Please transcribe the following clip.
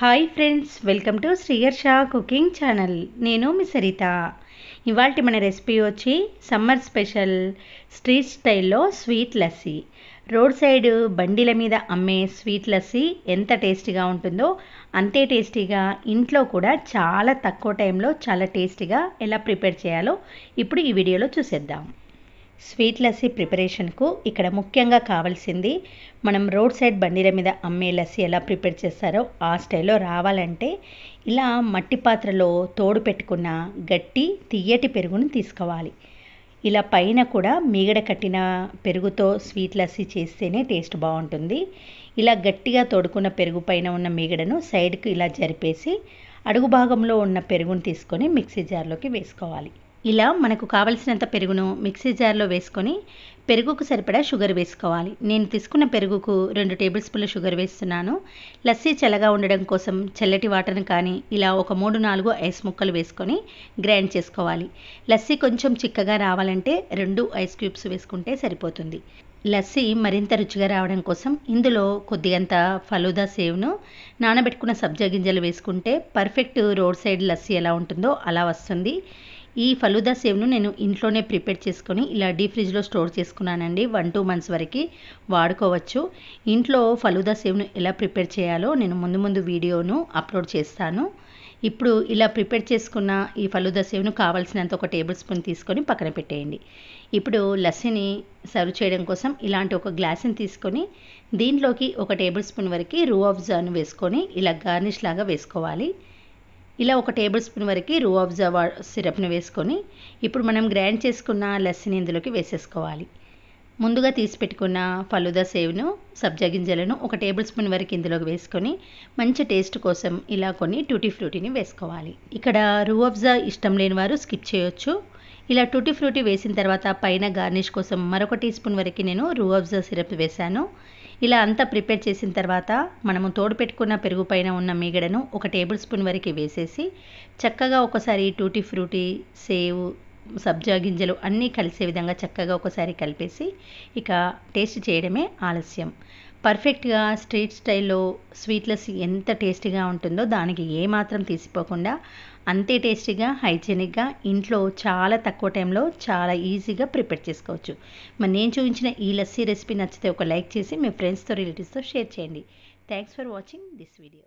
hi friends welcome to Sriharsha cooking channel నేను మీ సరిత ఇవాళ మన రెసిపీ వచ్చి సమ్మర్ స్పెషల్ స్ట్రీట్ స్టైల్లో స్వీట్ లస్సి రోడ్ సైడ్ బండిల మీద అమ్మే స్వీట్ లస్సీ ఎంత టేస్టీగా ఉంటుందో అంతే టేస్టీగా ఇంట్లో కూడా చాలా తక్కువ టైంలో చాలా టేస్టీగా ఎలా ప్రిపేర్ చేయాలో ఇప్పుడు ఈ వీడియోలో చూసేద్దాం స్వీట్ లస్సీ ప్రిపరేషన్కు ఇక్కడ ముఖ్యంగా కావాల్సింది మనం రోడ్ సైడ్ బండిల మీద అమ్మే లస్సీ ఎలా ప్రిపేర్ చేస్తారో ఆ స్టైల్లో రావాలంటే ఇలా మట్టి పాత్రలో తోడు పెట్టుకున్న గట్టి తియ్యటి పెరుగును తీసుకోవాలి ఇలా పైన కూడా మీగడ కట్టిన పెరుగుతో స్వీట్ లస్సీ చేస్తేనే టేస్ట్ బాగుంటుంది ఇలా గట్టిగా తోడుకున్న పెరుగు పైన ఉన్న మీగడను సైడ్కి ఇలా జరిపేసి అడుగు భాగంలో ఉన్న పెరుగును తీసుకొని మిక్సీ జార్లోకి వేసుకోవాలి ఇలా మనకు కావలసినంత పెరుగును మిక్సీ జార్లో వేసుకొని పెరుగుకు సరిపడా షుగర్ వేసుకోవాలి నేను తీసుకున్న పెరుగుకు రెండు టేబుల్ స్పూన్ల షుగర్ వేస్తున్నాను లస్సీ చల్లగా ఉండడం కోసం చల్లటి వాటర్ని కానీ ఇలా ఒక మూడు నాలుగు ఐస్ ముక్కలు వేసుకొని గ్రైండ్ చేసుకోవాలి లస్సీ కొంచెం చిక్కగా రావాలంటే రెండు ఐస్ క్యూబ్స్ వేసుకుంటే సరిపోతుంది లస్సీ మరింత రుచిగా రావడం కోసం ఇందులో కొద్దిగంత ఫలూదా సేవ్ను నానబెట్టుకున్న సబ్జా గింజలు వేసుకుంటే పర్ఫెక్ట్ రోడ్ సైడ్ లస్సీ ఎలా ఉంటుందో అలా వస్తుంది ఈ ఫలుదా సేవ్ను నేను ఇంట్లోనే ప్రిపేర్ చేసుకొని ఇలా డీ ఫ్రిడ్జ్లో స్టోర్ చేసుకున్నానండి వన్ టూ మంత్స్ వరకు వాడుకోవచ్చు ఇంట్లో ఫలుదా సేవ్ను ఎలా ప్రిపేర్ చేయాలో నేను ముందు ముందు వీడియోను అప్లోడ్ చేస్తాను ఇప్పుడు ఇలా ప్రిపేర్ చేసుకున్న ఈ ఫలుదా సేవ్ను కావాల్సినంత ఒక టేబుల్ స్పూన్ తీసుకొని పక్కన పెట్టేయండి ఇప్పుడు లస్సీని సర్వ్ చేయడం కోసం ఇలాంటి ఒక గ్లాసుని తీసుకొని దీంట్లోకి ఒక టేబుల్ స్పూన్ వరకు రూ ఆఫ్ జాన్ వేసుకొని ఇలా గార్నిష్ లాగా వేసుకోవాలి ఇలా ఒక టేబుల్ స్పూన్ వరకు వా సిరప్ను వేసుకొని ఇప్పుడు మనం గ్రైండ్ చేసుకున్న లస్సీని ఇందులోకి వేసేసుకోవాలి ముందుగా తీసి పెట్టుకున్న ఫలుదా సేవ్ను సబ్జా గింజలను ఒక టేబుల్ స్పూన్ వరకు ఇందులోకి వేసుకొని మంచి టేస్ట్ కోసం ఇలా కొన్ని టూటీ ఫ్రూటీని వేసుకోవాలి ఇక్కడ రూఅబ్జా ఇష్టం లేని వారు స్కిప్ చేయొచ్చు ఇలా టూటీ ఫ్రూటీ వేసిన తర్వాత పైన గార్నిష్ కోసం మరొక టీ స్పూన్ వరకు నేను రూఅబ్జా సిరప్ వేశాను ఇలా అంతా ప్రిపేర్ చేసిన తర్వాత మనము తోడు పెట్టుకున్న పెరుగు పైన ఉన్న మీగడను ఒక టేబుల్ స్పూన్ వరకు వేసేసి చక్కగా ఒకసారి టూటీ ఫ్రూటీ సేవ్ సబ్జా గింజలు అన్నీ కలిసే విధంగా చక్కగా ఒకసారి కలిపేసి ఇక టేస్ట్ చేయడమే ఆలస్యం పర్ఫెక్ట్గా స్ట్రీట్ స్టైల్లో స్వీట్లెస్ ఎంత టేస్టీగా ఉంటుందో దానికి ఏమాత్రం తీసిపోకుండా అంతే టేస్టీగా హైజీనిక్గా ఇంట్లో చాలా తక్కువ టైంలో చాలా ఈజీగా ప్రిపేర్ చేసుకోవచ్చు మరి నేను చూపించిన ఈ లస్సీ రెసిపీ నచ్చితే ఒక లైక్ చేసి మీ ఫ్రెండ్స్తో రిలేటివ్స్తో షేర్ చేయండి thanks for watching this video